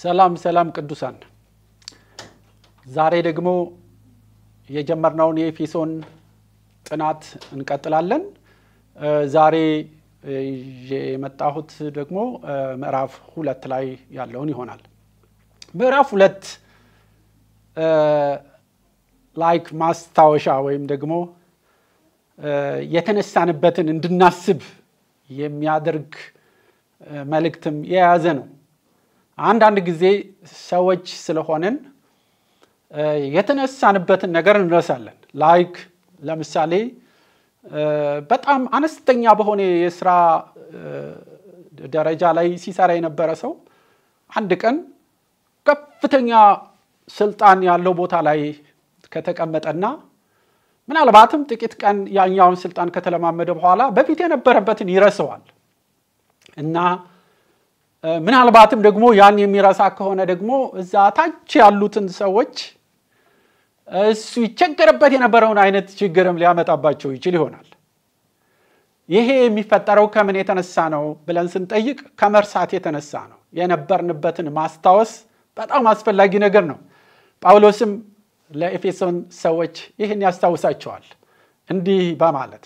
ሰላም ሰላም ቅዱሳን፣ ዛሬ ደግሞ የጀመርነውን የኤፌሶን ጥናት እንቀጥላለን። ዛሬ የመጣሁት ደግሞ ምዕራፍ ሁለት ላይ ያለውን ይሆናል። ምዕራፍ ሁለት ላይክ ማስታወሻ ወይም ደግሞ የተነሳንበትን እንድናስብ የሚያደርግ መልእክትም የያዘ ነው። አንዳንድ ጊዜ ሰዎች ስለሆንን የተነሳንበትን ነገር እንረሳለን። ላይክ ለምሳሌ በጣም አነስተኛ በሆነ የስራ ደረጃ ላይ ሲሰራ የነበረ ሰው አንድ ቀን ከፍተኛ ስልጣን ያለው ቦታ ላይ ከተቀመጠና ምናልባትም ጥቂት ቀን ያኛውን ስልጣን ከተለማመደ በኋላ በፊት የነበረበትን ይረሰዋል እና ምናልባትም ደግሞ ያን የሚረሳ ከሆነ ደግሞ እዛ ታች ያሉትን ሰዎች እሱ ይቸገርበት የነበረውን አይነት ችግርም ሊያመጣባቸው ይችል ይሆናል። ይሄ የሚፈጠረው ከምን የተነሳ ነው ብለን ስንጠይቅ ከመርሳት የተነሳ ነው። የነበርንበትን ማስታወስ በጣም አስፈላጊ ነገር ነው። ጳውሎስም ለኤፌሶን ሰዎች ይህን ያስታውሳቸዋል እንዲህ በማለት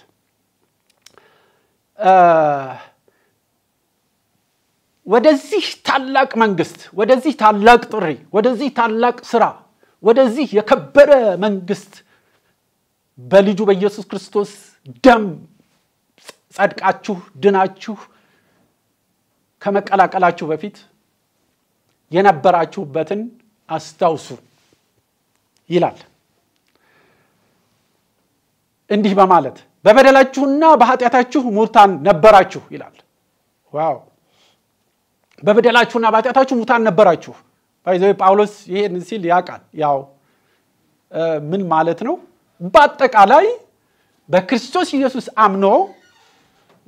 ወደዚህ ታላቅ መንግስት፣ ወደዚህ ታላቅ ጥሪ፣ ወደዚህ ታላቅ ስራ፣ ወደዚህ የከበረ መንግስት በልጁ በኢየሱስ ክርስቶስ ደም ጸድቃችሁ ድናችሁ ከመቀላቀላችሁ በፊት የነበራችሁበትን አስታውሱ ይላል። እንዲህ በማለት በበደላችሁና በኃጢአታችሁ ሙርታን ነበራችሁ ይላል። ዋው በበደላችሁና በኃጢአታችሁ ሙታን ነበራችሁ። ይዘ ጳውሎስ ይሄን ሲል ያውቃል። ያው ምን ማለት ነው? በአጠቃላይ በክርስቶስ ኢየሱስ አምኖ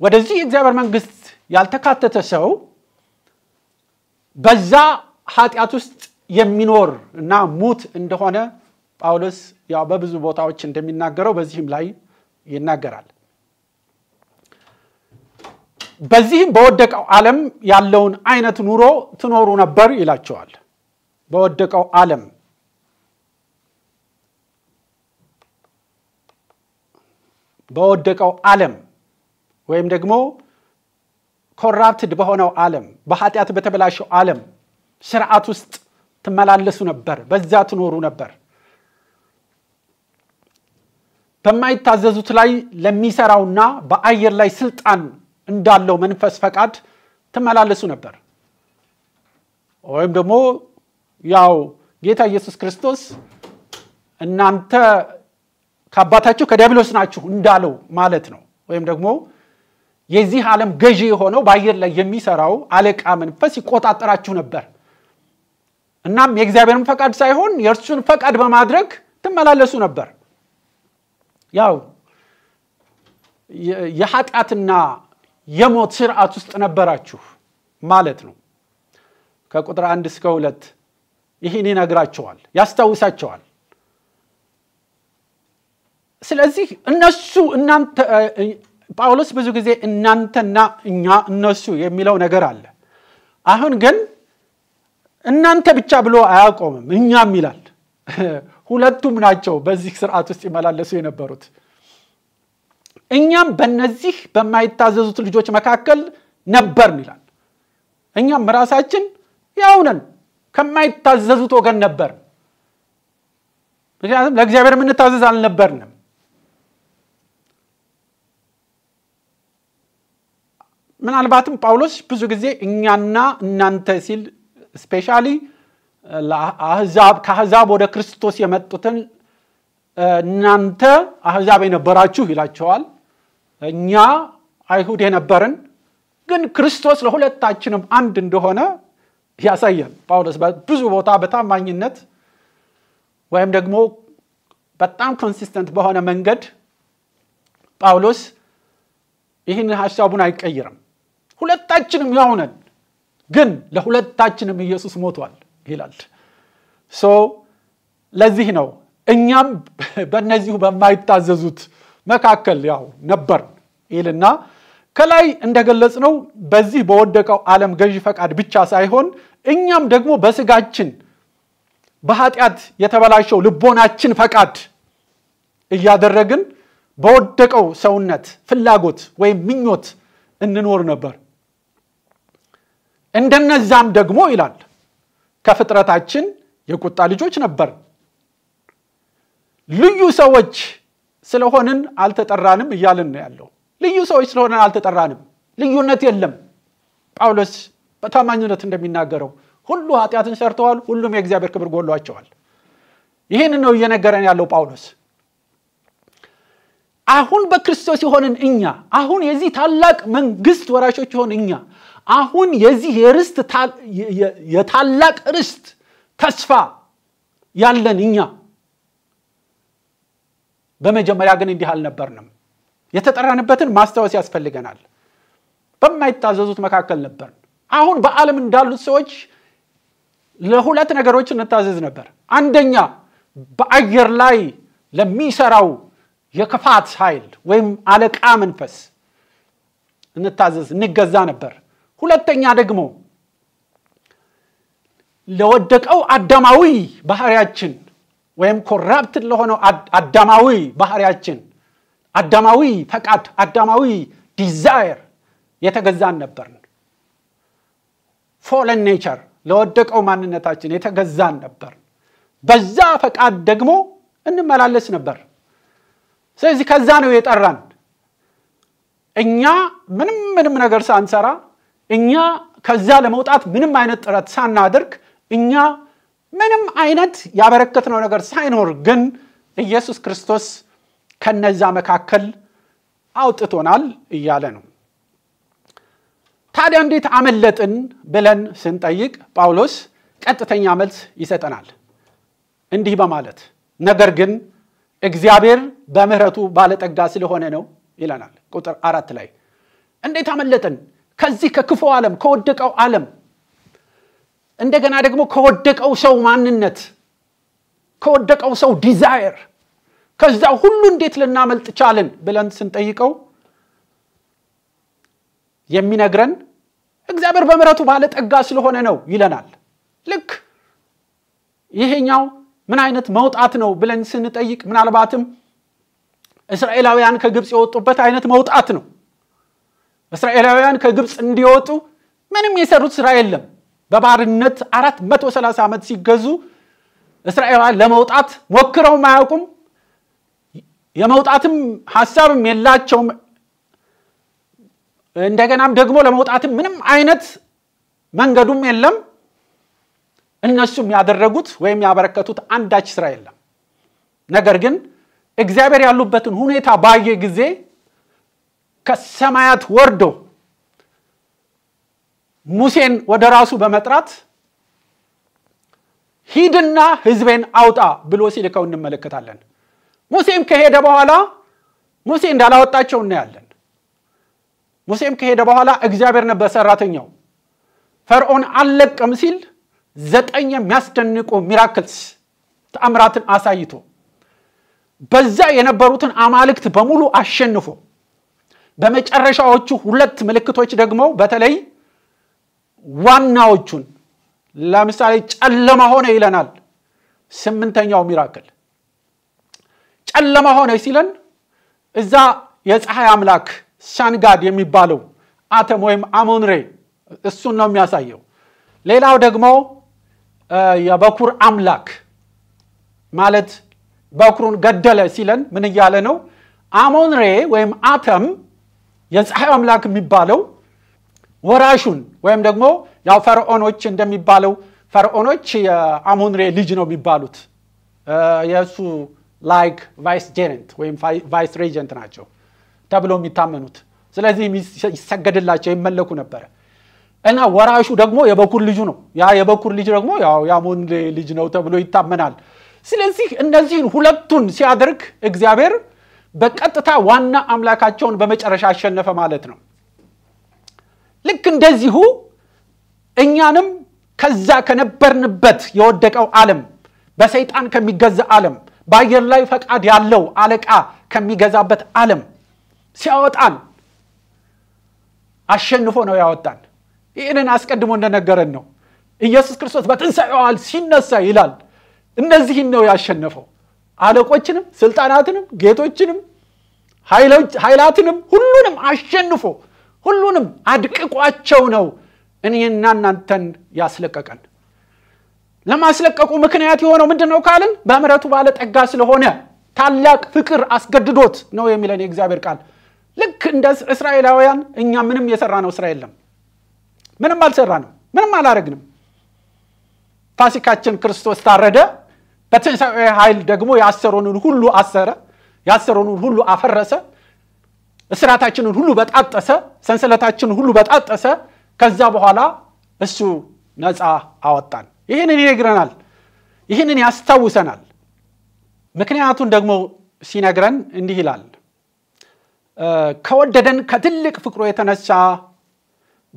ወደዚህ የእግዚአብሔር መንግስት ያልተካተተ ሰው በዛ ኃጢአት ውስጥ የሚኖር እና ሙት እንደሆነ ጳውሎስ ያው በብዙ ቦታዎች እንደሚናገረው በዚህም ላይ ይናገራል። በዚህም በወደቀው ዓለም ያለውን አይነት ኑሮ ትኖሩ ነበር ይላቸዋል። በወደቀው ዓለም በወደቀው ዓለም ወይም ደግሞ ኮራፕትድ በሆነው ዓለም በኃጢአት በተበላሸው ዓለም ስርዓት ውስጥ ትመላለሱ ነበር፣ በዛ ትኖሩ ነበር። በማይታዘዙት ላይ ለሚሰራውና በአየር ላይ ስልጣን እንዳለው መንፈስ ፈቃድ ትመላለሱ ነበር ወይም ደግሞ ያው ጌታ ኢየሱስ ክርስቶስ እናንተ ከአባታችሁ ከዲያብሎስ ናችሁ እንዳለው ማለት ነው ወይም ደግሞ የዚህ ዓለም ገዢ የሆነው በአየር ላይ የሚሰራው አለቃ መንፈስ ይቆጣጠራችሁ ነበር እናም የእግዚአብሔርን ፈቃድ ሳይሆን የእርሱን ፈቃድ በማድረግ ትመላለሱ ነበር ያው የኃጢአትና የሞት ስርዓት ውስጥ ነበራችሁ ማለት ነው። ከቁጥር አንድ እስከ ሁለት ይህን ይነግራቸዋል፣ ያስታውሳቸዋል። ስለዚህ እነሱ እናንተ ጳውሎስ ብዙ ጊዜ እናንተና እኛ እነሱ የሚለው ነገር አለ። አሁን ግን እናንተ ብቻ ብሎ አያቆምም፣ እኛም ይላል። ሁለቱም ናቸው በዚህ ስርዓት ውስጥ ይመላለሱ የነበሩት። እኛም በነዚህ በማይታዘዙት ልጆች መካከል ነበርን ይላል። እኛም ራሳችን ያውነን ከማይታዘዙት ወገን ነበር ምክንያቱም ለእግዚአብሔር የምንታዘዝ አልነበርንም። ምናልባትም ጳውሎስ ብዙ ጊዜ እኛና እናንተ ሲል ስፔሻሊ ከአህዛብ ወደ ክርስቶስ የመጡትን እናንተ አህዛብ የነበራችሁ ይላቸዋል። እኛ አይሁድ የነበርን ግን ክርስቶስ ለሁለታችንም አንድ እንደሆነ ያሳያል። ጳውሎስ ብዙ ቦታ በታማኝነት ወይም ደግሞ በጣም ኮንሲስተንት በሆነ መንገድ ጳውሎስ ይህን ሀሳቡን አይቀይርም። ሁለታችንም ያው ግን ለሁለታችንም ኢየሱስ ሞቷል ይላል። ለዚህ ነው እኛም በእነዚሁ በማይታዘዙት መካከል ያው ነበር ይልና ከላይ እንደገለጽ ነው በዚህ በወደቀው ዓለም ገዢ ፈቃድ ብቻ ሳይሆን እኛም ደግሞ በስጋችን በኃጢአት የተበላሸው ልቦናችን ፈቃድ እያደረግን በወደቀው ሰውነት ፍላጎት ወይም ምኞት እንኖር ነበር። እንደነዛም ደግሞ ይላል ከፍጥረታችን የቁጣ ልጆች ነበር። ልዩ ሰዎች ስለሆንን አልተጠራንም እያልን ነው ያለው። ልዩ ሰዎች ስለሆነን አልተጠራንም። ልዩነት የለም። ጳውሎስ በታማኝነት እንደሚናገረው ሁሉ ኃጢአትን ሰርተዋል፣ ሁሉም የእግዚአብሔር ክብር ጎሏቸዋል። ይህን ነው እየነገረን ያለው ጳውሎስ። አሁን በክርስቶስ የሆንን እኛ አሁን የዚህ ታላቅ መንግስት ወራሾች የሆን እኛ አሁን የዚህ የርስት የታላቅ ርስት ተስፋ ያለን እኛ በመጀመሪያ ግን እንዲህ አልነበርንም። የተጠራንበትን ማስታወስ ያስፈልገናል። በማይታዘዙት መካከል ነበር። አሁን በዓለም እንዳሉት ሰዎች ለሁለት ነገሮች እንታዘዝ ነበር። አንደኛ በአየር ላይ ለሚሰራው የክፋት ኃይል ወይም አለቃ መንፈስ እንታዘዝ፣ እንገዛ ነበር። ሁለተኛ ደግሞ ለወደቀው አዳማዊ ባህሪያችን ወይም ኮራፕትድ ለሆነው አዳማዊ ባህሪያችን አዳማዊ ፈቃድ፣ አዳማዊ ዲዛየር የተገዛን ነበርን። ፎለን ኔቸር ለወደቀው ማንነታችን የተገዛን ነበር። በዛ ፈቃድ ደግሞ እንመላለስ ነበር። ስለዚህ ከዛ ነው የጠራን። እኛ ምንም ምንም ነገር ሳንሰራ፣ እኛ ከዛ ለመውጣት ምንም አይነት ጥረት ሳናደርግ እኛ ምንም አይነት ያበረከትነው ነገር ሳይኖር ግን ኢየሱስ ክርስቶስ ከነዛ መካከል አውጥቶናል እያለ ነው። ታዲያ እንዴት አመለጥን ብለን ስንጠይቅ ጳውሎስ ቀጥተኛ መልስ ይሰጠናል እንዲህ በማለት ነገር ግን እግዚአብሔር በምህረቱ ባለጠጋ ስለሆነ ነው ይለናል። ቁጥር አራት ላይ እንዴት አመለጥን ከዚህ ከክፉ ዓለም ከወደቀው ዓለም እንደገና ደግሞ ከወደቀው ሰው ማንነት ከወደቀው ሰው ዲዛየር ከዛ ሁሉ እንዴት ልናመልጥ ቻልን ብለን ስንጠይቀው የሚነግረን እግዚአብሔር በምረቱ ባለጠጋ ስለሆነ ነው ይለናል። ልክ ይሄኛው ምን አይነት መውጣት ነው ብለን ስንጠይቅ ምናልባትም እስራኤላውያን ከግብፅ የወጡበት አይነት መውጣት ነው። እስራኤላውያን ከግብፅ እንዲወጡ ምንም የሰሩት ስራ የለም። በባርነት 430 ዓመት ሲገዙ እስራኤላውያን ለመውጣት ሞክረውም አያውቁም። የመውጣትም ሀሳብም የላቸውም። እንደገናም ደግሞ ለመውጣትም ምንም አይነት መንገዱም የለም። እነሱም ያደረጉት ወይም ያበረከቱት አንዳች ስራ የለም። ነገር ግን እግዚአብሔር ያሉበትን ሁኔታ ባየ ጊዜ ከሰማያት ወርዶ ሙሴን ወደ ራሱ በመጥራት ሂድና ህዝቤን አውጣ ብሎ ሲልከው እንመለከታለን። ሙሴም ከሄደ በኋላ ሙሴ እንዳላወጣቸው እናያለን። ሙሴም ከሄደ በኋላ እግዚአብሔር ነበር ሰራተኛው። ፈርዖን አልለቅም ሲል ዘጠኝ የሚያስደንቁ ሚራክልስ ተአምራትን አሳይቶ በዛ የነበሩትን አማልክት በሙሉ አሸንፎ በመጨረሻዎቹ ሁለት ምልክቶች ደግሞ በተለይ ዋናዎቹን ለምሳሌ ጨለማ ሆነ ይለናል። ስምንተኛው ሚራክል ጨለማ ሆነ ሲለን እዛ የፀሐይ አምላክ ሻንጋድ የሚባለው አተም ወይም አሞንሬ እሱን ነው የሚያሳየው። ሌላው ደግሞ የበኩር አምላክ ማለት በኩሩን ገደለ ሲለን ምን እያለ ነው? አሞንሬ ወይም አተም የፀሐይ አምላክ የሚባለው ወራሹን ወይም ደግሞ ያው ፈርዖኖች እንደሚባለው ፈርዖኖች የአሞንሬ ልጅ ነው የሚባሉት የእሱ ላይክ ቫይስ ጄረንት ወይም ቫይስ ሬጀንት ናቸው ተብሎ የሚታመኑት ስለዚህ ይሰገድላቸው ይመለኩ ነበረ እና ወራሹ ደግሞ የበኩር ልጁ ነው ያ የበኩር ልጅ ደግሞ ያው ልጅ ነው ተብሎ ይታመናል ስለዚህ እነዚህን ሁለቱን ሲያደርግ እግዚአብሔር በቀጥታ ዋና አምላካቸውን በመጨረሻ አሸነፈ ማለት ነው ልክ እንደዚሁ እኛንም ከዛ ከነበርንበት የወደቀው ዓለም በሰይጣን ከሚገዛ ዓለም በአየር ላይ ፈቃድ ያለው አለቃ ከሚገዛበት ዓለም ሲያወጣን አሸንፎ ነው ያወጣን። ይህንን አስቀድሞ እንደነገረን ነው። ኢየሱስ ክርስቶስ በትንሣኤዋል ሲነሳ ይላል እነዚህን ነው ያሸነፈው። አለቆችንም፣ ስልጣናትንም፣ ጌቶችንም፣ ኃይላትንም ሁሉንም አሸንፎ ሁሉንም አድቅቋቸው ነው እኔና እናንተን ያስለቀቀን። ለማስለቀቁ ምክንያት የሆነው ምንድን ነው ካልን በምረቱ ባለጠጋ ስለሆነ ታላቅ ፍቅር አስገድዶት ነው የሚለን የእግዚአብሔር ቃል። ልክ እንደ እስራኤላውያን እኛ ምንም የሰራ ነው ስራ የለም። ምንም አልሰራ ነው። ምንም አላረግንም። ፋሲካችን ክርስቶስ ታረደ። በትንሣኤ ኃይል ደግሞ ያሰሩንን ሁሉ አሰረ፣ ያሰሩንን ሁሉ አፈረሰ። እስራታችንን ሁሉ በጣጠሰ፣ ሰንሰለታችንን ሁሉ በጣጠሰ። ከዛ በኋላ እሱ ነፃ አወጣን። ይህንን ይነግረናል፣ ይህንን ያስታውሰናል። ምክንያቱን ደግሞ ሲነግረን እንዲህ ይላል፣ ከወደደን ከትልቅ ፍቅሩ የተነሳ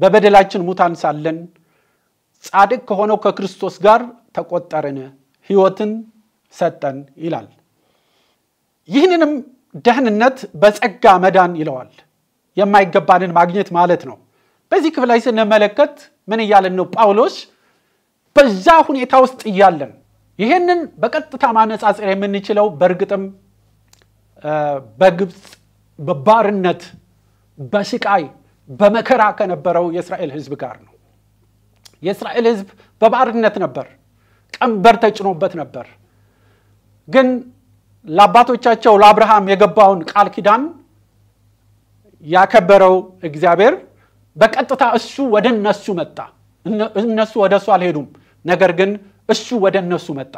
በበደላችን ሙታን ሳለን ጻድቅ ከሆነው ከክርስቶስ ጋር ተቆጠርን፣ ህይወትን ሰጠን ይላል። ይህንንም ደህንነት በጸጋ መዳን ይለዋል። የማይገባንን ማግኘት ማለት ነው። በዚህ ክፍል ላይ ስንመለከት ምን እያለን ነው? ጳውሎስ በዛ ሁኔታ ውስጥ እያለን ይህንን በቀጥታ ማነጻጸር የምንችለው በእርግጥም በግብፅ በባርነት በስቃይ በመከራ ከነበረው የእስራኤል ህዝብ ጋር ነው። የእስራኤል ህዝብ በባርነት ነበር፣ ቀንበር ተጭኖበት ነበር። ግን ለአባቶቻቸው ለአብርሃም የገባውን ቃል ኪዳን ያከበረው እግዚአብሔር በቀጥታ እሱ ወደ እነሱ መጣ። እነሱ ወደ እሱ አልሄዱም። ነገር ግን እሱ ወደ እነሱ መጣ።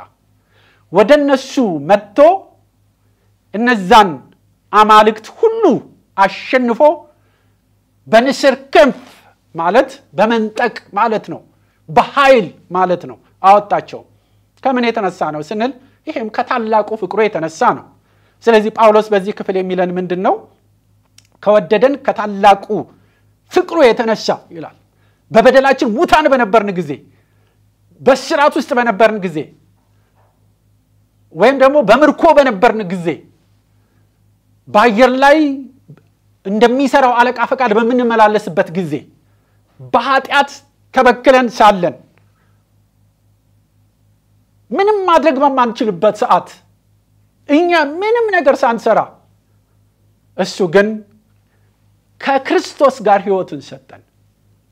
ወደ እነሱ መጥቶ እነዛን አማልክት ሁሉ አሸንፎ በንስር ክንፍ ማለት በመንጠቅ ማለት ነው፣ በኃይል ማለት ነው አወጣቸው። ከምን የተነሳ ነው ስንል ይህም ከታላቁ ፍቅሩ የተነሳ ነው። ስለዚህ ጳውሎስ በዚህ ክፍል የሚለን ምንድን ነው? ከወደደን ከታላቁ ፍቅሩ የተነሳ ይላል። በበደላችን ሙታን በነበርን ጊዜ፣ በስራት ውስጥ በነበርን ጊዜ፣ ወይም ደግሞ በምርኮ በነበርን ጊዜ በአየር ላይ እንደሚሰራው አለቃ ፈቃድ በምንመላለስበት ጊዜ በኃጢአት ተበክለን ሳለን ምንም ማድረግ በማንችልበት ሰዓት እኛ ምንም ነገር ሳንሰራ እሱ ግን ከክርስቶስ ጋር ህይወትን ሰጠን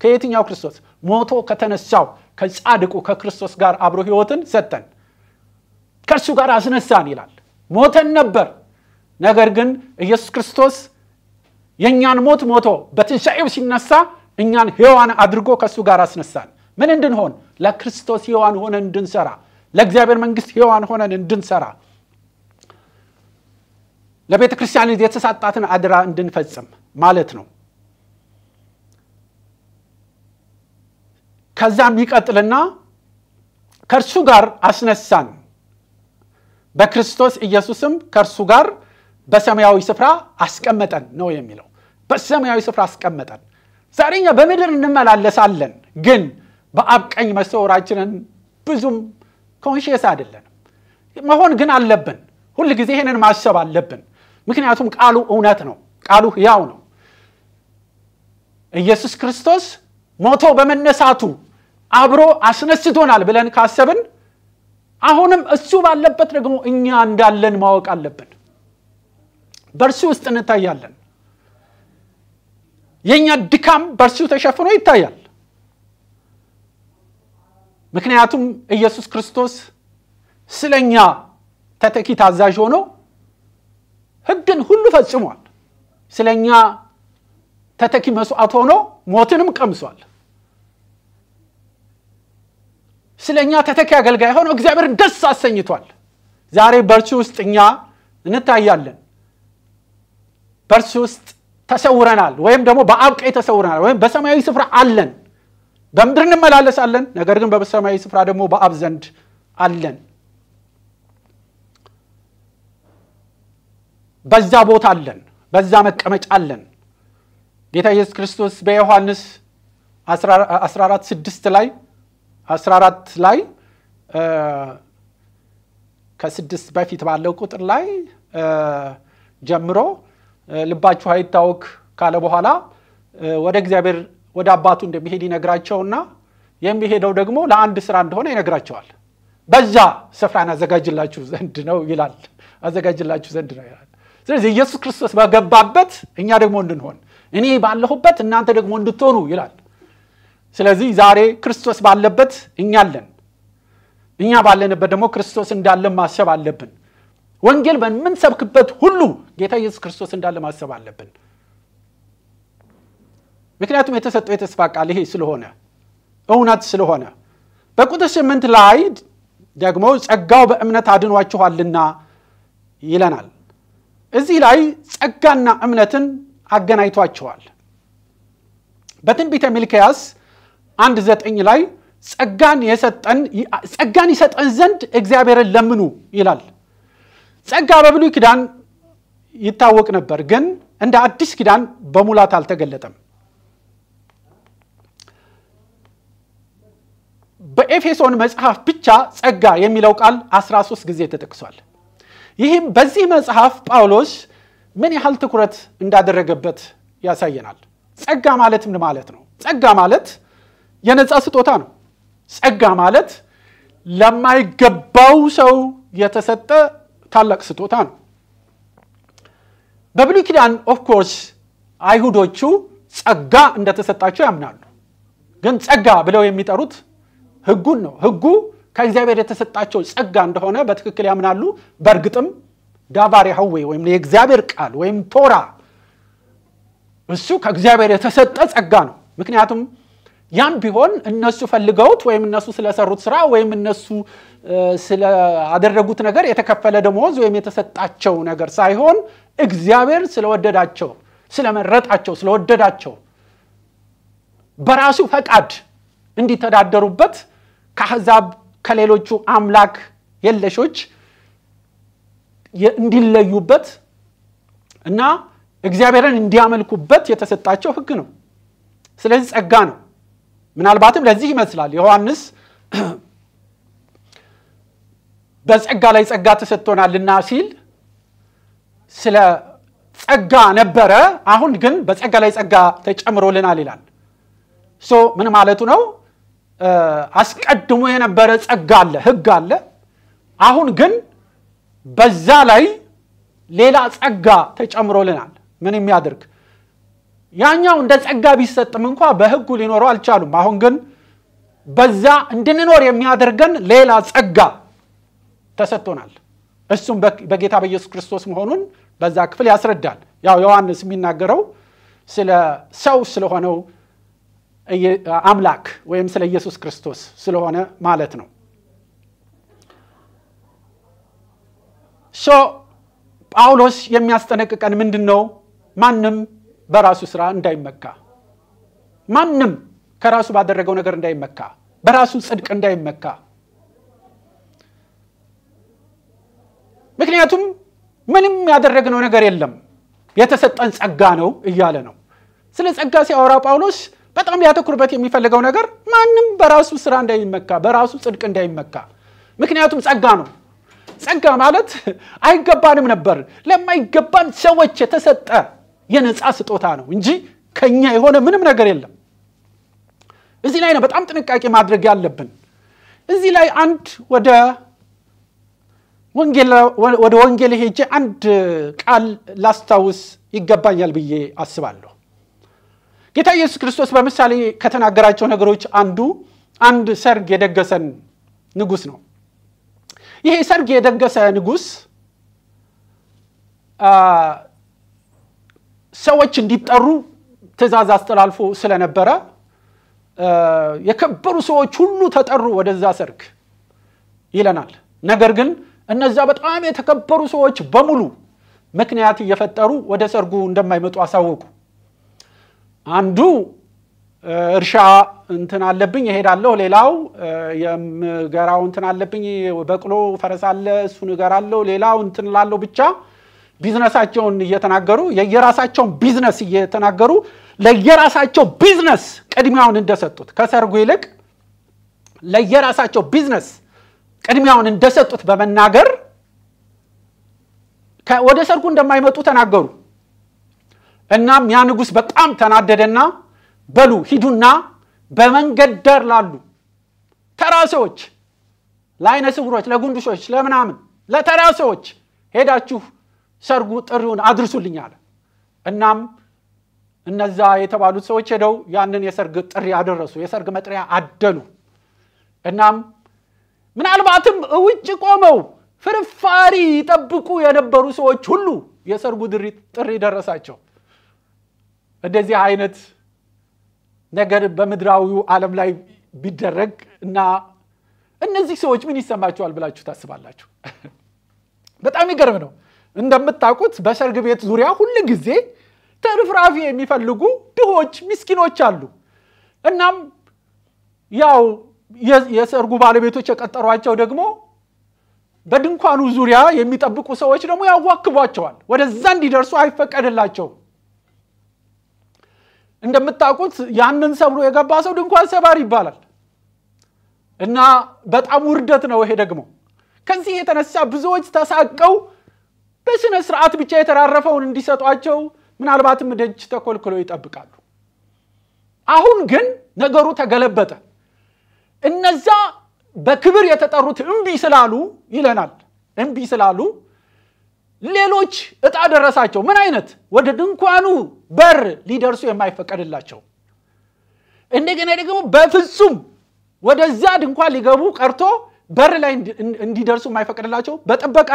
ከየትኛው ክርስቶስ ሞቶ ከተነሳው ከጻድቁ ከክርስቶስ ጋር አብሮ ህይወትን ሰጠን ከእርሱ ጋር አስነሳን ይላል ሞተን ነበር ነገር ግን ኢየሱስ ክርስቶስ የእኛን ሞት ሞቶ በትንሣኤው ሲነሳ እኛን ሕዋን አድርጎ ከእሱ ጋር አስነሳን ምን እንድንሆን ለክርስቶስ ሕዋን ሆነ እንድንሰራ ለእግዚአብሔር መንግስት ህዋን ሆነን እንድንሰራ ለቤተ ክርስቲያን የተሰጣትን አድራ እንድንፈጽም ማለት ነው ከዛም ይቀጥልና ከእርሱ ጋር አስነሳን በክርስቶስ ኢየሱስም ከእርሱ ጋር በሰማያዊ ስፍራ አስቀመጠን ነው የሚለው በሰማያዊ ስፍራ አስቀመጠን ዛሬኛ በምድር እንመላለሳለን ግን በአብቀኝ መሰወራችንን ብዙም ኮንሽየስ አይደለንም። መሆን ግን አለብን። ሁል ጊዜ ይህንን ማሰብ አለብን። ምክንያቱም ቃሉ እውነት ነው፣ ቃሉ ያው ነው። ኢየሱስ ክርስቶስ ሞቶ በመነሳቱ አብሮ አስነስቶናል ብለን ካሰብን አሁንም እሱ ባለበት ደግሞ እኛ እንዳለን ማወቅ አለብን። በእርሱ ውስጥ እንታያለን። የእኛ ድካም በእርሱ ተሸፍኖ ይታያል። ምክንያቱም ኢየሱስ ክርስቶስ ስለኛ ተተኪ ታዛዥ ሆኖ ህግን ሁሉ ፈጽሟል። ስለኛ ተተኪ መስዋዕት ሆኖ ሞትንም ቀምሷል። ስለኛ ተተኪ አገልጋይ ሆኖ እግዚአብሔር ደስ አሰኝቷል። ዛሬ በእርሱ ውስጥ እኛ እንታያለን። በእርሱ ውስጥ ተሰውረናል፣ ወይም ደግሞ በአብቀይ ተሰውረናል፣ ወይም በሰማያዊ ስፍራ አለን። በምድር እንመላለሳለን፣ ነገር ግን በሰማያዊ ስፍራ ደግሞ በአብ ዘንድ አለን። በዛ ቦታ አለን፣ በዛ መቀመጫ አለን። ጌታ ኢየሱስ ክርስቶስ በዮሐንስ 14 6 ላይ 14 ላይ ከስድስት በፊት ባለው ቁጥር ላይ ጀምሮ ልባችሁ አይታወክ ካለ በኋላ ወደ እግዚአብሔር ወደ አባቱ እንደሚሄድ ይነግራቸውና የሚሄደው ደግሞ ለአንድ ስራ እንደሆነ ይነግራቸዋል በዛ ስፍራን አዘጋጅላችሁ ዘንድ ነው ይላል አዘጋጅላችሁ ዘንድ ነው ይላል ስለዚህ ኢየሱስ ክርስቶስ በገባበት እኛ ደግሞ እንድንሆን እኔ ባለሁበት እናንተ ደግሞ እንድትሆኑ ይላል ስለዚህ ዛሬ ክርስቶስ ባለበት እኛ አለን እኛ ባለንበት ደግሞ ክርስቶስ እንዳለን ማሰብ አለብን ወንጌል በምንሰብክበት ሁሉ ጌታ ኢየሱስ ክርስቶስ እንዳለ ማሰብ አለብን ምክንያቱም የተሰጠው የተስፋ ቃል ይሄ ስለሆነ እውነት ስለሆነ በቁጥር ስምንት ላይ ደግሞ ጸጋው በእምነት አድኗችኋልና ይለናል እዚህ ላይ ጸጋና እምነትን አገናኝቷቸዋል በትንቢተ ሚልክያስ አንድ ዘጠኝ ላይ ጸጋን የሰጠን ጸጋን ይሰጠን ዘንድ እግዚአብሔርን ለምኑ ይላል ጸጋ በብሉይ ኪዳን ይታወቅ ነበር ግን እንደ አዲስ ኪዳን በሙላት አልተገለጠም በኤፌሶን መጽሐፍ ብቻ ጸጋ የሚለው ቃል 13 ጊዜ ተጠቅሷል። ይህም በዚህ መጽሐፍ ጳውሎስ ምን ያህል ትኩረት እንዳደረገበት ያሳየናል። ጸጋ ማለት ምን ማለት ነው? ጸጋ ማለት የነፃ ስጦታ ነው። ጸጋ ማለት ለማይገባው ሰው የተሰጠ ታላቅ ስጦታ ነው። በብሉ ኪዳን ኦፍኮርስ አይሁዶቹ ጸጋ እንደተሰጣቸው ያምናሉ። ግን ጸጋ ብለው የሚጠሩት ህጉን ነው። ህጉ ከእግዚአብሔር የተሰጣቸው ጸጋ እንደሆነ በትክክል ያምናሉ። በእርግጥም ዳባር ያህዌ ወይም የእግዚአብሔር ቃል ወይም ቶራ እሱ ከእግዚአብሔር የተሰጠ ጸጋ ነው። ምክንያቱም ያም ቢሆን እነሱ ፈልገውት ወይም እነሱ ስለሰሩት ስራ ወይም እነሱ ስለአደረጉት ነገር የተከፈለ ደሞዝ ወይም የተሰጣቸው ነገር ሳይሆን እግዚአብሔር ስለወደዳቸው፣ ስለመረጣቸው፣ ስለወደዳቸው በራሱ ፈቃድ እንዲተዳደሩበት ከአሕዛብ ከሌሎቹ አምላክ የለሾች እንዲለዩበት እና እግዚአብሔርን እንዲያመልኩበት የተሰጣቸው ህግ ነው ስለዚህ ጸጋ ነው ምናልባትም ለዚህ ይመስላል ዮሐንስ በጸጋ ላይ ጸጋ ተሰጥቶናልና ሲል ስለ ጸጋ ነበረ አሁን ግን በጸጋ ላይ ጸጋ ተጨምሮልናል ይላል ሶ ምን ማለቱ ነው አስቀድሞ የነበረ ጸጋ አለ፣ ህግ አለ። አሁን ግን በዛ ላይ ሌላ ጸጋ ተጨምሮልናል። ምን የሚያደርግ ያኛው እንደ ጸጋ ቢሰጥም እንኳ በህጉ ሊኖረው አልቻሉም። አሁን ግን በዛ እንድንኖር የሚያደርገን ሌላ ጸጋ ተሰጥቶናል። እሱም በጌታ በኢየሱስ ክርስቶስ መሆኑን በዛ ክፍል ያስረዳል። ያው ዮሐንስ የሚናገረው ስለ ሰው ስለሆነው አምላክ ወይም ስለ ኢየሱስ ክርስቶስ ስለሆነ ማለት ነው ሶ ጳውሎስ የሚያስጠነቅቀን ምንድን ነው ማንም በራሱ ስራ እንዳይመካ ማንም ከራሱ ባደረገው ነገር እንዳይመካ በራሱ ጽድቅ እንዳይመካ ምክንያቱም ምንም ያደረግነው ነገር የለም የተሰጠን ጸጋ ነው እያለ ነው ስለ ጸጋ ሲያወራ ጳውሎስ በጣም ሊያተኩርበት የሚፈልገው ነገር ማንም በራሱ ስራ እንዳይመካ፣ በራሱ ጽድቅ እንዳይመካ። ምክንያቱም ጸጋ ነው። ጸጋ ማለት አይገባንም ነበር፣ ለማይገባን ሰዎች የተሰጠ የነፃ ስጦታ ነው እንጂ ከኛ የሆነ ምንም ነገር የለም። እዚህ ላይ ነው በጣም ጥንቃቄ ማድረግ ያለብን። እዚህ ላይ አንድ ወደ ወደ ወንጌል ሄጄ አንድ ቃል ላስታውስ ይገባኛል ብዬ አስባለሁ። ጌታ ኢየሱስ ክርስቶስ በምሳሌ ከተናገራቸው ነገሮች አንዱ አንድ ሰርግ የደገሰን ንጉስ ነው ይሄ ሰርግ የደገሰ ንጉስ ሰዎች እንዲጠሩ ትእዛዝ አስተላልፎ ስለነበረ የከበሩ ሰዎች ሁሉ ተጠሩ ወደዛ ሰርግ ይለናል ነገር ግን እነዛ በጣም የተከበሩ ሰዎች በሙሉ ምክንያት እየፈጠሩ ወደ ሰርጉ እንደማይመጡ አሳወቁ አንዱ እርሻ እንትን አለብኝ እሄዳለሁ፣ ሌላው የምገራው እንትን አለብኝ፣ በቅሎ ፈረስ አለ፣ እሱን እገራለሁ፣ ሌላው እንትን ላለሁ ብቻ ቢዝነሳቸውን እየተናገሩ የየራሳቸውን ቢዝነስ እየተናገሩ ለየራሳቸው ቢዝነስ ቅድሚያውን እንደሰጡት ከሰርጉ ይልቅ ለየራሳቸው ቢዝነስ ቅድሚያውን እንደሰጡት በመናገር ወደ ሰርጉ እንደማይመጡ ተናገሩ። እናም ያ ንጉሥ በጣም ተናደደና በሉ ሂዱና በመንገድ ዳር ላሉ ተራ ሰዎች ለአይነ ስውሮች፣ ለጉንዱሾች ለምናምን ለተራ ሰዎች ሄዳችሁ ሰርጉ ጥሪውን አድርሱልኝ አለ። እናም እነዛ የተባሉት ሰዎች ሄደው ያንን የሰርግ ጥሪ አደረሱ፣ የሰርግ መጥሪያ አደሉ። እናም ምናልባትም ውጭ ቆመው ፍርፋሪ ይጠብቁ የነበሩ ሰዎች ሁሉ የሰርጉ ጥሪ ደረሳቸው። እንደዚህ አይነት ነገር በምድራዊው ዓለም ላይ ቢደረግ እና እነዚህ ሰዎች ምን ይሰማቸዋል ብላችሁ ታስባላችሁ? በጣም ይገርም ነው። እንደምታውቁት በሰርግ ቤት ዙሪያ ሁል ጊዜ ተርፍራፊ የሚፈልጉ ድሆች፣ ምስኪኖች አሉ። እናም ያው የሰርጉ ባለቤቶች የቀጠሯቸው ደግሞ በድንኳኑ ዙሪያ የሚጠብቁ ሰዎች ደግሞ ያዋክቧቸዋል። ወደዛ እንዲደርሱ አይፈቀድላቸውም። እንደምታውቁት ያንን ሰብሮ የገባ ሰው ድንኳን ሰባሪ ይባላል እና በጣም ውርደት ነው ይሄ ደግሞ ከዚህ የተነሳ ብዙዎች ተሳቀው በስነ ስርዓት ብቻ የተራረፈውን እንዲሰጧቸው ምናልባትም ደጅ ተኮልክሎ ይጠብቃሉ አሁን ግን ነገሩ ተገለበጠ እነዛ በክብር የተጠሩት እምቢ ስላሉ ይለናል እምቢ ስላሉ ሌሎች እጣ ደረሳቸው። ምን አይነት ወደ ድንኳኑ በር ሊደርሱ የማይፈቀድላቸው እንደገና ደግሞ በፍጹም ወደዛ ድንኳን ሊገቡ ቀርቶ በር ላይ እንዲደርሱ የማይፈቅድላቸው በጥበቃ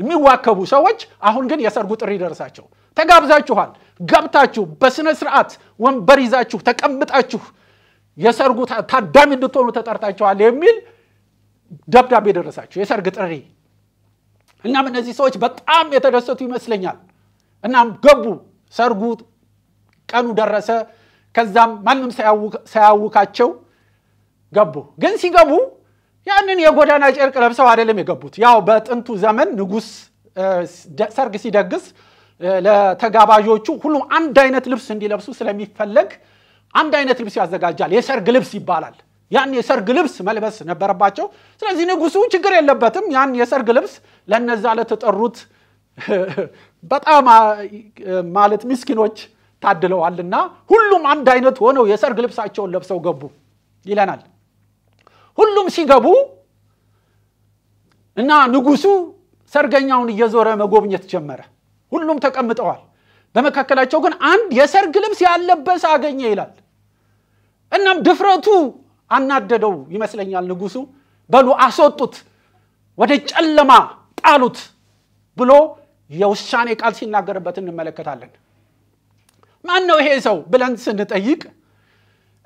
የሚዋከቡ ሰዎች አሁን ግን የሰርጉ ጥሪ ደረሳቸው። ተጋብዛችኋል። ገብታችሁ በስነ ስርዓት ወንበር ይዛችሁ ተቀምጣችሁ የሰርጉ ታዳሚ እንድትሆኑ ተጠርታችኋል የሚል ደብዳቤ ደረሳችሁ የሰርግ ጥሪ እናም እነዚህ ሰዎች በጣም የተደሰቱ ይመስለኛል። እናም ገቡ። ሰርጉ ቀኑ ደረሰ። ከዛም ማንም ሳያውካቸው ገቡ። ግን ሲገቡ ያንን የጎዳና ጨርቅ ለብሰው አይደለም የገቡት። ያው በጥንቱ ዘመን ንጉስ ሰርግ ሲደግስ ለተጋባዦቹ ሁሉም አንድ አይነት ልብስ እንዲለብሱ ስለሚፈለግ አንድ አይነት ልብስ ያዘጋጃል። የሰርግ ልብስ ይባላል። ያን የሰርግ ልብስ መልበስ ነበረባቸው። ስለዚህ ንጉሱ ችግር የለበትም። ያን የሰርግ ልብስ ለነዛ ለተጠሩት በጣም ማለት ምስኪኖች ታድለዋልና ሁሉም አንድ አይነት ሆነው የሰርግ ልብሳቸውን ለብሰው ገቡ ይለናል። ሁሉም ሲገቡ እና ንጉሱ ሰርገኛውን እየዞረ መጎብኘት ጀመረ። ሁሉም ተቀምጠዋል። በመካከላቸው ግን አንድ የሰርግ ልብስ ያለበሰ አገኘ ይላል። እናም ድፍረቱ አናደደው ይመስለኛል ንጉሱ። በሉ አስወጡት፣ ወደ ጨለማ ጣሉት ብሎ የውሳኔ ቃል ሲናገርበት እንመለከታለን። ማን ነው ይሄ ሰው ብለን ስንጠይቅ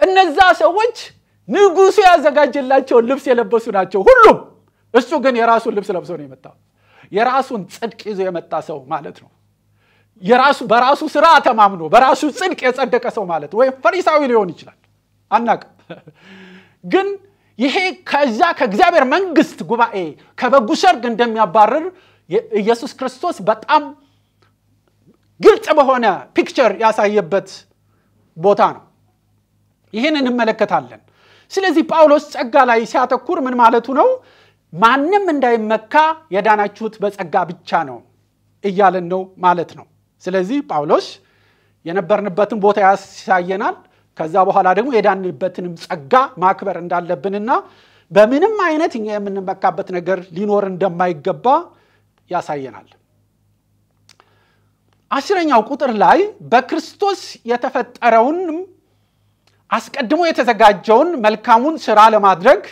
እነዛ ሰዎች ንጉሱ ያዘጋጀላቸውን ልብስ የለበሱ ናቸው ሁሉም። እሱ ግን የራሱን ልብስ ለብሶ ነው የመጣው። የራሱን ጽድቅ ይዞ የመጣ ሰው ማለት ነው። የራሱ በራሱ ስራ ተማምኖ በራሱ ጽድቅ የጸደቀ ሰው ማለት ወይም ፈሪሳዊ ሊሆን ይችላል። አናቅም ግን ይሄ ከዛ ከእግዚአብሔር መንግስት ጉባኤ ከበጉ ሰርግ እንደሚያባርር ኢየሱስ ክርስቶስ በጣም ግልጽ በሆነ ፒክቸር ያሳየበት ቦታ ነው። ይህን እንመለከታለን። ስለዚህ ጳውሎስ ጸጋ ላይ ሲያተኩር ምን ማለቱ ነው? ማንም እንዳይመካ የዳናችሁት በጸጋ ብቻ ነው እያለን ነው ማለት ነው። ስለዚህ ጳውሎስ የነበርንበትን ቦታ ያሳየናል። ከዛ በኋላ ደግሞ የዳንበትንም ጸጋ ማክበር እንዳለብንና በምንም አይነት እኛ የምንመካበት ነገር ሊኖር እንደማይገባ ያሳየናል። አስረኛው ቁጥር ላይ በክርስቶስ የተፈጠረውንም አስቀድሞ የተዘጋጀውን መልካሙን ስራ ለማድረግ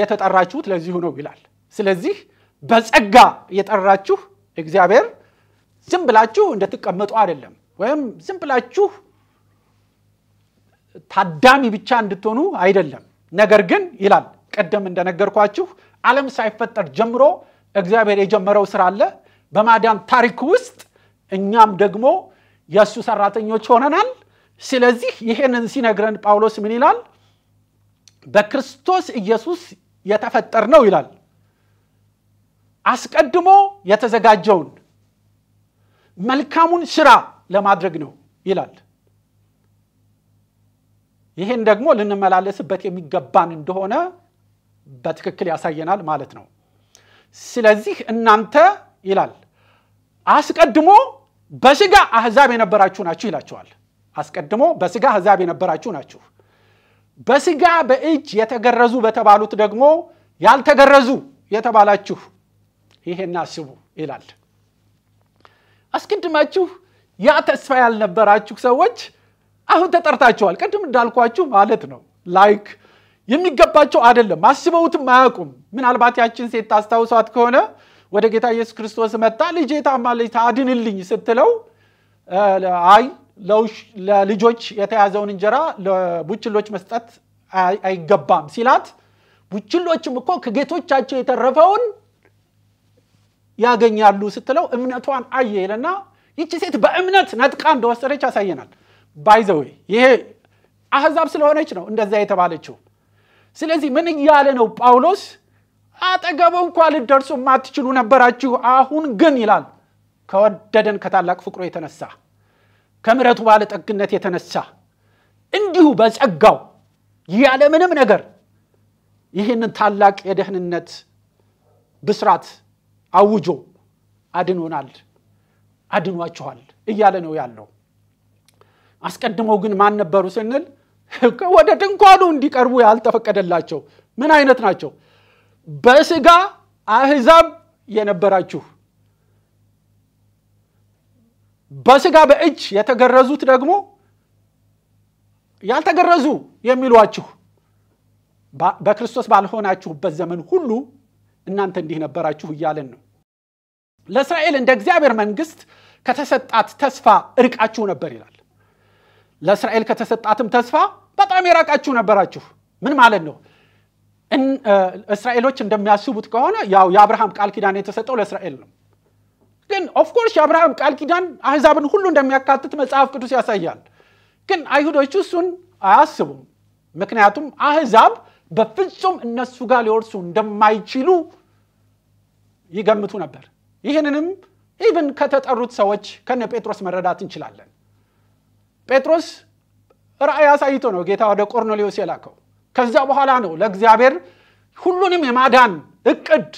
የተጠራችሁት ለዚሁ ነው ይላል። ስለዚህ በጸጋ የጠራችሁ እግዚአብሔር ዝም ብላችሁ እንደትቀመጡ አይደለም። ወይም ዝም ብላችሁ ታዳሚ ብቻ እንድትሆኑ አይደለም። ነገር ግን ይላል ቀደም እንደነገርኳችሁ ዓለም ሳይፈጠር ጀምሮ እግዚአብሔር የጀመረው ስራ አለ። በማዳን ታሪክ ውስጥ እኛም ደግሞ የእሱ ሰራተኞች ሆነናል። ስለዚህ ይሄንን ሲነግረን ጳውሎስ ምን ይላል? በክርስቶስ ኢየሱስ የተፈጠር ነው ይላል። አስቀድሞ የተዘጋጀውን መልካሙን ስራ ለማድረግ ነው ይላል ይህን ደግሞ ልንመላለስበት የሚገባን እንደሆነ በትክክል ያሳየናል ማለት ነው ስለዚህ እናንተ ይላል አስቀድሞ በስጋ አህዛብ የነበራችሁ ናችሁ ይላቸዋል አስቀድሞ በስጋ አህዛብ የነበራችሁ ናችሁ በስጋ በእጅ የተገረዙ በተባሉት ደግሞ ያልተገረዙ የተባላችሁ ይሄን አስቡ ይላል አስቀድማችሁ ያ ተስፋ ያልነበራችሁ ሰዎች አሁን ተጠርታችኋል። ቅድም እንዳልኳችሁ ማለት ነው ላይክ የሚገባቸው አይደለም፣ አስበውትም አያውቁም። ምናልባት ያችን ሴት ታስታውሷት ከሆነ ወደ ጌታ ኢየሱስ ክርስቶስ መጣ ልጄ ታማለች ታድንልኝ ስትለው አይ ለልጆች የተያዘውን እንጀራ ለቡችሎች መስጠት አይገባም ሲላት ቡችሎችም እኮ ከጌቶቻቸው የተረፈውን ያገኛሉ ስትለው እምነቷን አየ ይለና ይቺ ሴት በእምነት ነጥቃ እንደወሰደች ያሳየናል። ባይዘዌ ይሄ አህዛብ ስለሆነች ነው እንደዛ የተባለችው። ስለዚህ ምን እያለ ነው ጳውሎስ? አጠገቡ እንኳ ልደርሱ ማትችሉ ነበራችሁ፣ አሁን ግን ይላል ከወደደን ከታላቅ ፍቅሮ የተነሳ ከምረቱ ባለጠግነት የተነሳ እንዲሁ በጸጋው ያለ ምንም ነገር ይህንን ታላቅ የደህንነት ብስራት አውጆ አድኖናል። አድኗቸኋል እያለ ነው ያለው አስቀድመው ግን ማን ነበሩ ስንል ወደ ድንኳኑ እንዲቀርቡ ያልተፈቀደላቸው ምን አይነት ናቸው በስጋ አህዛብ የነበራችሁ በስጋ በእጅ የተገረዙት ደግሞ ያልተገረዙ የሚሏችሁ በክርስቶስ ባልሆናችሁበት ዘመን ሁሉ እናንተ እንዲህ ነበራችሁ እያለን ነው ለእስራኤል እንደ እግዚአብሔር መንግስት ከተሰጣት ተስፋ እርቃችሁ ነበር ይላል። ለእስራኤል ከተሰጣትም ተስፋ በጣም የራቃችሁ ነበራችሁ። ምን ማለት ነው? እስራኤሎች እንደሚያስቡት ከሆነ ያው የአብርሃም ቃል ኪዳን የተሰጠው ለእስራኤል ነው። ግን ኦፍኮርስ የአብርሃም ቃል ኪዳን አህዛብን ሁሉ እንደሚያካትት መጽሐፍ ቅዱስ ያሳያል። ግን አይሁዶች እሱን አያስቡም። ምክንያቱም አህዛብ በፍጹም እነሱ ጋር ሊወርሱ እንደማይችሉ ይገምቱ ነበር። ይህንንም ኢብን ከተጠሩት ሰዎች ከነ ጴጥሮስ መረዳት እንችላለን። ጴጥሮስ ራእይ አሳይቶ ነው ጌታ ወደ ቆርኔሌዎስ የላከው። ከዛ በኋላ ነው ለእግዚአብሔር ሁሉንም የማዳን እቅድ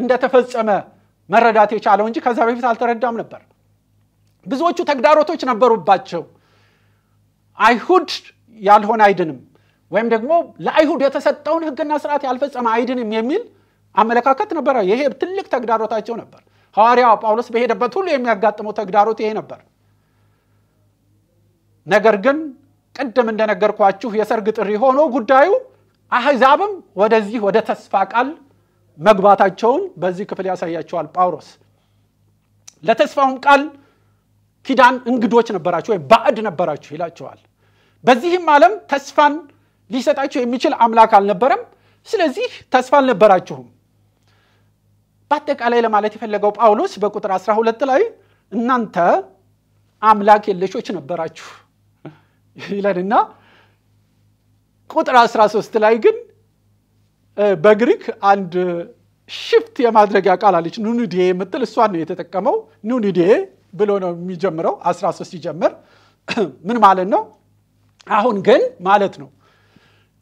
እንደተፈጸመ መረዳት የቻለው እንጂ ከዛ በፊት አልተረዳም ነበር። ብዙዎቹ ተግዳሮቶች ነበሩባቸው። አይሁድ ያልሆነ አይድንም ወይም ደግሞ ለአይሁድ የተሰጠውን ሕግና ስርዓት ያልፈጸመ አይድንም የሚል አመለካከት ነበረ። ይሄ ትልቅ ተግዳሮታቸው ነበር። ሐዋርያው ጳውሎስ በሄደበት ሁሉ የሚያጋጥመው ተግዳሮት ይሄ ነበር። ነገር ግን ቅድም እንደነገርኳችሁ የሰርግ ጥሪ ሆኖ ጉዳዩ አህዛብም ወደዚህ ወደ ተስፋ ቃል መግባታቸውን በዚህ ክፍል ያሳያቸዋል ጳውሎስ። ለተስፋውም ቃል ኪዳን እንግዶች ነበራችሁ ወይም ባዕድ ነበራችሁ ይላቸዋል። በዚህም ዓለም ተስፋን ሊሰጣቸው የሚችል አምላክ አልነበረም። ስለዚህ ተስፋ አልነበራችሁም። በአጠቃላይ ለማለት የፈለገው ጳውሎስ በቁጥር 12 ላይ እናንተ አምላክ የለሾች ነበራችሁ ይለንና ቁጥር 13 ላይ ግን በግሪክ አንድ ሽፍት የማድረጊያ ቃል አለች ኑኑዴ የምትል እሷን ነው የተጠቀመው ኑኑዴ ብሎ ነው የሚጀምረው 13 ሲጀምር ምን ማለት ነው አሁን ግን ማለት ነው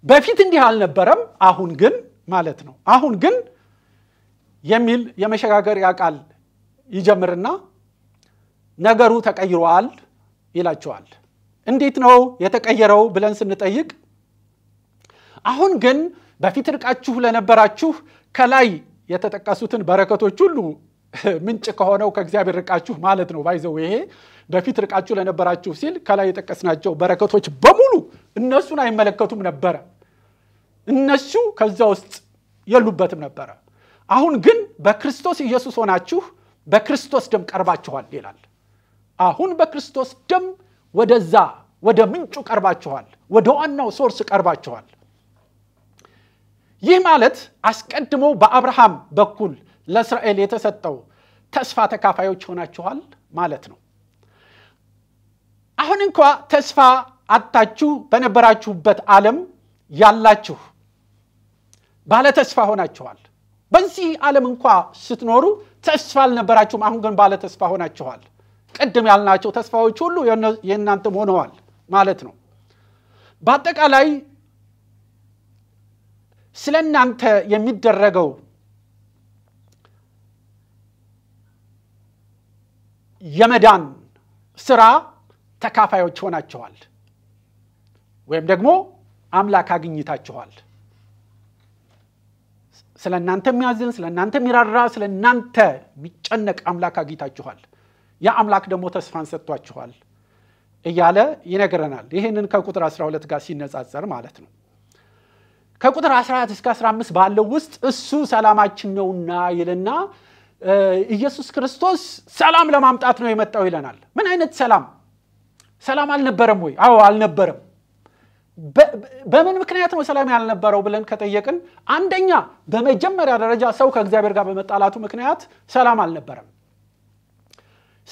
በፊት እንዲህ አልነበረም አሁን ግን ማለት ነው አሁን ግን የሚል የመሸጋገሪያ ቃል ይጀምርና ነገሩ ተቀይሯል ይላቸዋል። እንዴት ነው የተቀየረው ብለን ስንጠይቅ፣ አሁን ግን በፊት ርቃችሁ ለነበራችሁ ከላይ የተጠቀሱትን በረከቶች ሁሉ ምንጭ ከሆነው ከእግዚአብሔር ርቃችሁ ማለት ነው። ባይዘው ይሄ በፊት ርቃችሁ ለነበራችሁ ሲል ከላይ የጠቀስናቸው በረከቶች በሙሉ እነሱን አይመለከቱም ነበረ። እነሱ ከዛ ውስጥ የሉበትም ነበረ። አሁን ግን በክርስቶስ ኢየሱስ ሆናችሁ በክርስቶስ ደም ቀርባችኋል ይላል። አሁን በክርስቶስ ደም ወደዛ ወደ ምንጩ ቀርባችኋል፣ ወደ ዋናው ሶርስ ቀርባችኋል። ይህ ማለት አስቀድሞ በአብርሃም በኩል ለእስራኤል የተሰጠው ተስፋ ተካፋዮች ሆናችኋል ማለት ነው። አሁን እንኳ ተስፋ አታችሁ በነበራችሁበት ዓለም ያላችሁ ባለተስፋ ሆናችኋል። በዚህ ዓለም እንኳ ስትኖሩ ተስፋ አልነበራችሁም። አሁን ግን ባለ ተስፋ ሆናችኋል። ቅድም ያልናቸው ተስፋዎች ሁሉ የእናንተም ሆነዋል ማለት ነው። በአጠቃላይ ስለ እናንተ የሚደረገው የመዳን ስራ ተካፋዮች ሆናችኋል፣ ወይም ደግሞ አምላክ አግኝታችኋል። ስለ እናንተ የሚያዝን፣ ስለ እናንተ የሚራራ፣ ስለ እናንተ የሚጨነቅ አምላክ አግኝታችኋል። ያ አምላክ ደግሞ ተስፋን ሰጥቷችኋል እያለ ይነግረናል። ይህንን ከቁጥር 12 ጋር ሲነጻጸር ማለት ነው። ከቁጥር 14 እስከ 15 ባለው ውስጥ እሱ ሰላማችን ነውና ይልና ኢየሱስ ክርስቶስ ሰላም ለማምጣት ነው የመጣው ይለናል። ምን አይነት ሰላም? ሰላም አልነበረም ወይ? አዎ አልነበረም። በምን ምክንያት ነው ሰላም ያልነበረው ብለን ከጠየቅን፣ አንደኛ በመጀመሪያ ደረጃ ሰው ከእግዚአብሔር ጋር በመጣላቱ ምክንያት ሰላም አልነበረም።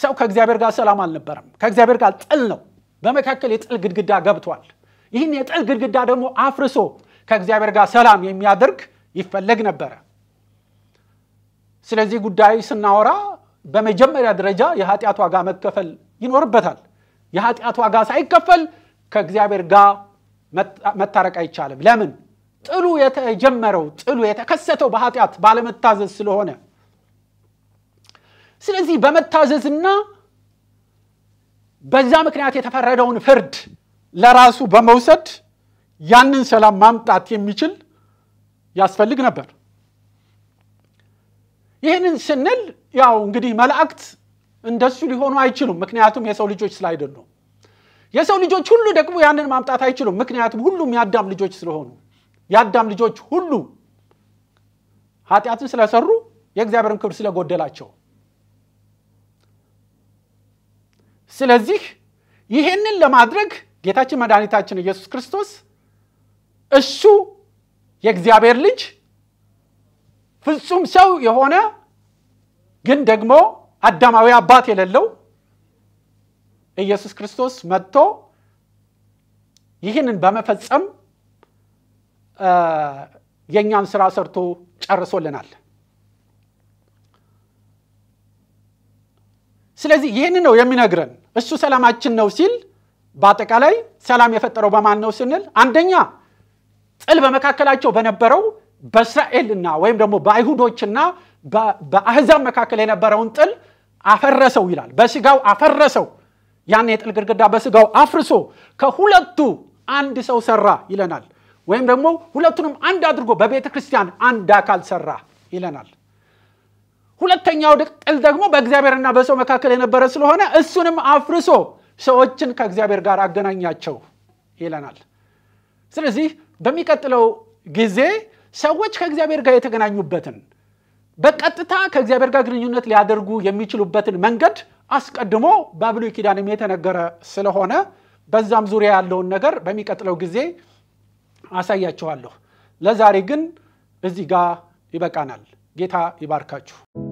ሰው ከእግዚአብሔር ጋር ሰላም አልነበረም። ከእግዚአብሔር ጋር ጥል ነው። በመካከል የጥል ግድግዳ ገብቷል። ይህን የጥል ግድግዳ ደግሞ አፍርሶ ከእግዚአብሔር ጋር ሰላም የሚያደርግ ይፈለግ ነበረ። ስለዚህ ጉዳይ ስናወራ በመጀመሪያ ደረጃ የኃጢአት ዋጋ መከፈል ይኖርበታል። የኃጢአት ዋጋ ሳይከፈል ከእግዚአብሔር ጋር መታረቅ አይቻልም። ለምን? ጥሉ የተጀመረው ጥሉ የተከሰተው በኃጢአት ባለመታዘዝ ስለሆነ ስለዚህ በመታዘዝና በዛ ምክንያት የተፈረደውን ፍርድ ለራሱ በመውሰድ ያንን ሰላም ማምጣት የሚችል ያስፈልግ ነበር። ይህንን ስንል ያው እንግዲህ መላእክት እንደሱ ሊሆኑ አይችሉም፣ ምክንያቱም የሰው ልጆች ስላይደሉም የሰው ልጆች ሁሉ ደግሞ ያንን ማምጣት አይችሉም። ምክንያቱም ሁሉም የአዳም ልጆች ስለሆኑ የአዳም ልጆች ሁሉ ኃጢአትን ስለሰሩ የእግዚአብሔርን ክብር ስለጎደላቸው ስለዚህ ይሄንን ለማድረግ ጌታችን መድኃኒታችን ኢየሱስ ክርስቶስ እሱ የእግዚአብሔር ልጅ ፍጹም ሰው የሆነ ግን ደግሞ አዳማዊ አባት የሌለው ኢየሱስ ክርስቶስ መጥቶ ይህንን በመፈጸም የእኛን ስራ ሰርቶ ጨርሶልናል። ስለዚህ ይህን ነው የሚነግረን። እሱ ሰላማችን ነው ሲል በአጠቃላይ ሰላም የፈጠረው በማን ነው ስንል፣ አንደኛ ጥል በመካከላቸው በነበረው በእስራኤልና ወይም ደግሞ በአይሁዶችና በአህዛብ መካከል የነበረውን ጥል አፈረሰው ይላል። በስጋው አፈረሰው ያን የጥል ግድግዳ በስጋው አፍርሶ ከሁለቱ አንድ ሰው ሰራ ይለናል። ወይም ደግሞ ሁለቱንም አንድ አድርጎ በቤተ ክርስቲያን አንድ አካል ሰራ ይለናል። ሁለተኛው ጥል ደግሞ በእግዚአብሔርና በሰው መካከል የነበረ ስለሆነ እሱንም አፍርሶ ሰዎችን ከእግዚአብሔር ጋር አገናኛቸው ይለናል። ስለዚህ በሚቀጥለው ጊዜ ሰዎች ከእግዚአብሔር ጋር የተገናኙበትን በቀጥታ ከእግዚአብሔር ጋር ግንኙነት ሊያደርጉ የሚችሉበትን መንገድ አስቀድሞ በብሉይ ኪዳንም የተነገረ ስለሆነ በዛም ዙሪያ ያለውን ነገር በሚቀጥለው ጊዜ አሳያችኋለሁ። ለዛሬ ግን እዚህ ጋር ይበቃናል። ጌታ ይባርካችሁ።